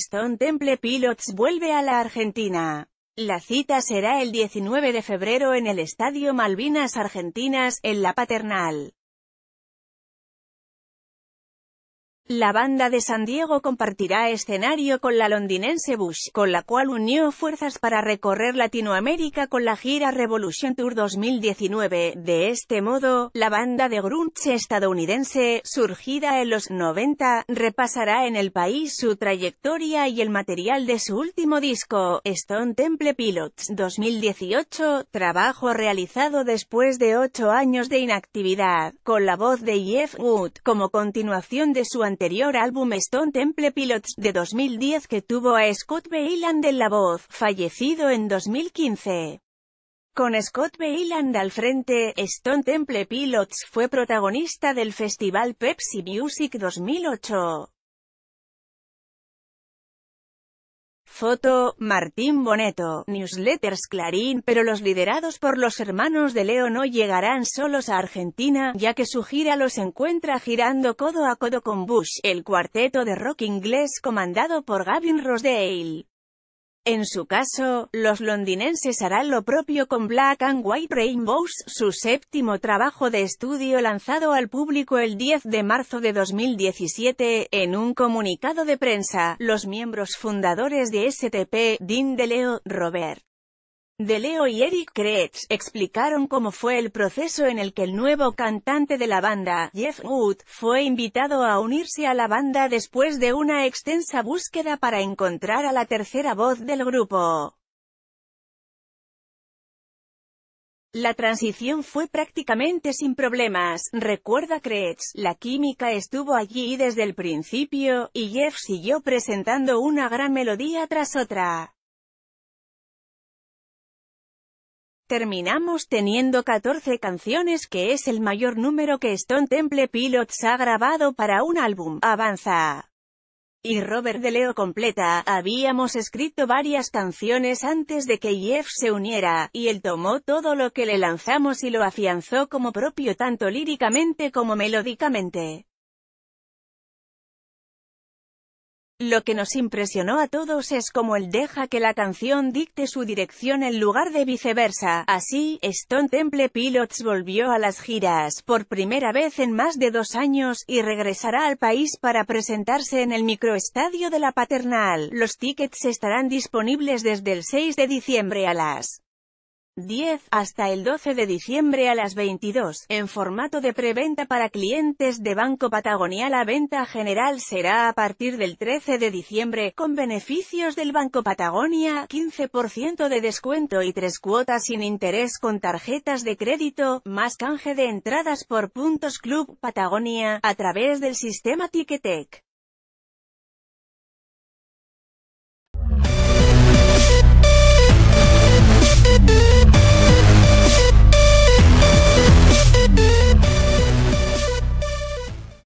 Stone Temple Pilots vuelve a la Argentina. La cita será el 19 de febrero en el Estadio Malvinas Argentinas, en La Paternal. La banda de San Diego compartirá escenario con la londinense Bush, con la cual unió fuerzas para recorrer Latinoamérica con la gira Revolution Tour 2019. De este modo, la banda de grunge estadounidense, surgida en los 90, repasará en el país su trayectoria y el material de su último disco, Stone Temple Pilots 2018, trabajo realizado después de ocho años de inactividad, con la voz de Jeff Wood, como continuación de su anterior anterior álbum Stone Temple Pilots de 2010 que tuvo a Scott bayland en la voz, fallecido en 2015. Con Scott bayland al frente, Stone Temple Pilots fue protagonista del festival Pepsi Music 2008. Foto, Martín Boneto, Newsletters Clarín, pero los liderados por los hermanos de Leo no llegarán solos a Argentina, ya que su gira los encuentra girando codo a codo con Bush, el cuarteto de rock inglés comandado por Gavin Rosdale. En su caso, los londinenses harán lo propio con Black and White Rainbows, su séptimo trabajo de estudio lanzado al público el 10 de marzo de 2017. En un comunicado de prensa, los miembros fundadores de STP, Dean Leo, Robert de Leo y Eric Kretsch, explicaron cómo fue el proceso en el que el nuevo cantante de la banda, Jeff Wood, fue invitado a unirse a la banda después de una extensa búsqueda para encontrar a la tercera voz del grupo. La transición fue prácticamente sin problemas, recuerda Kretsch, la química estuvo allí desde el principio, y Jeff siguió presentando una gran melodía tras otra. Terminamos teniendo 14 canciones que es el mayor número que Stone Temple Pilots ha grabado para un álbum. Avanza. Y Robert De Leo completa, habíamos escrito varias canciones antes de que Jeff se uniera, y él tomó todo lo que le lanzamos y lo afianzó como propio tanto líricamente como melódicamente. Lo que nos impresionó a todos es cómo él deja que la canción dicte su dirección en lugar de viceversa. Así, Stone Temple Pilots volvió a las giras, por primera vez en más de dos años, y regresará al país para presentarse en el microestadio de la Paternal. Los tickets estarán disponibles desde el 6 de diciembre a las 10 hasta el 12 de diciembre a las 22, en formato de preventa para clientes de Banco Patagonia. La venta general será a partir del 13 de diciembre, con beneficios del Banco Patagonia, 15% de descuento y tres cuotas sin interés con tarjetas de crédito, más canje de entradas por puntos Club Patagonia, a través del sistema Ticketek.